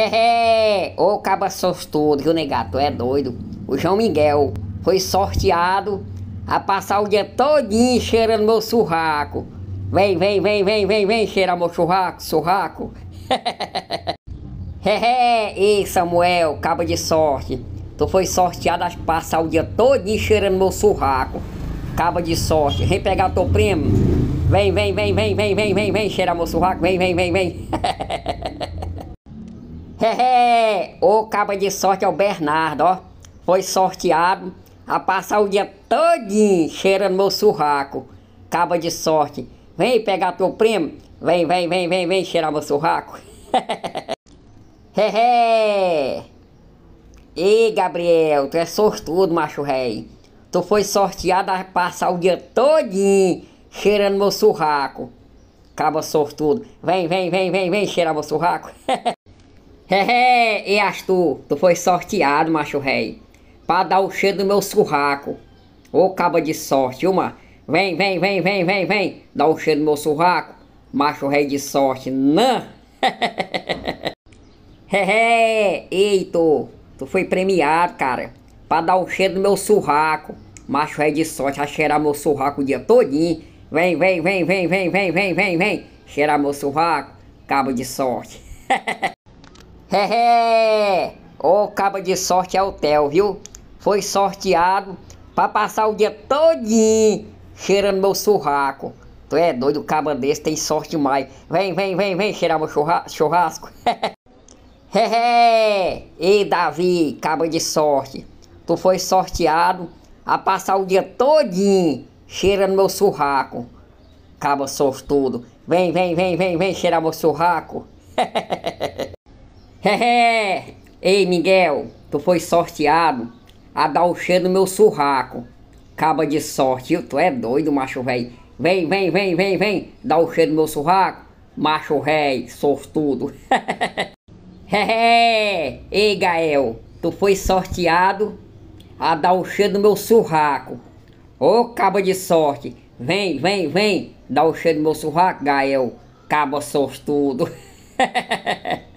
Hehe, ô caba sostudo, que o negato é doido. O João Miguel foi sorteado a passar o dia todinho cheirando meu churraco. Vem, vem, vem, vem, vem, vem cheirar meu churraco, churraco. Hehe, ei Samuel, caba de sorte. Tu foi sorteado a passar o dia todinho cheirando meu churraco. Caba de sorte, vem pegar teu prêmio. Vem, vem, vem, vem, vem, vem, vem, vem, cheirar meu churraco, vem, vem, vem, vem. Hehe, ô caba de sorte é o Bernardo, ó. Foi sorteado a passar o dia todinho cheirando meu surraco. Caba de sorte, vem pegar teu primo. Vem, vem, vem, vem, vem cheirar meu surraco. Hehe. Ei, Gabriel, tu é sortudo, macho rei. Tu foi sorteado a passar o dia todinho cheirando meu surraco. Caba sortudo, vem, vem, vem, vem, vem cheirar meu surraco. Hehe, e Astor, tu foi sorteado, macho rei, pra dar o cheiro do meu surraco. Ô caba de sorte, uma. Vem, vem, vem, vem, vem, vem, dá o cheiro do meu surraco. Macho rei de sorte, não. Hehe, eito, tu foi premiado, cara, pra dar o cheiro do meu surraco. Macho rei de sorte, a cheirar meu surraco o dia todinho. Vem, vem, vem, vem, vem, vem, vem, vem, vem, cheirar meu surraco, cabo de sorte. Hehe! Ô oh, caba de sorte é o Theo, viu? Foi sorteado pra passar o dia todinho cheirando meu churrasco. Tu é doido, caba desse tem sorte mais. Vem, vem, vem, vem cheirar meu churrasco. Hehe! Ei, Davi, caba de sorte. Tu foi sorteado a passar o dia todinho cheirando meu churrasco. Caba sortudo. Vem, vem, vem, vem, vem cheirar meu churrasco. Hehe! Ei, Miguel, tu foi sorteado a dar o cheiro no meu surraco. Caba de sorte, tu é doido, macho velho. Vem, vem, vem, vem, vem, dá o cheiro no meu surraco. Macho rei, sortudo. Hehe! Ei, Gael, tu foi sorteado a dar o cheiro no meu surraco. Ô, caba de sorte, vem, vem, vem, dá o cheiro no meu surraco, Gael. Caba sortudo.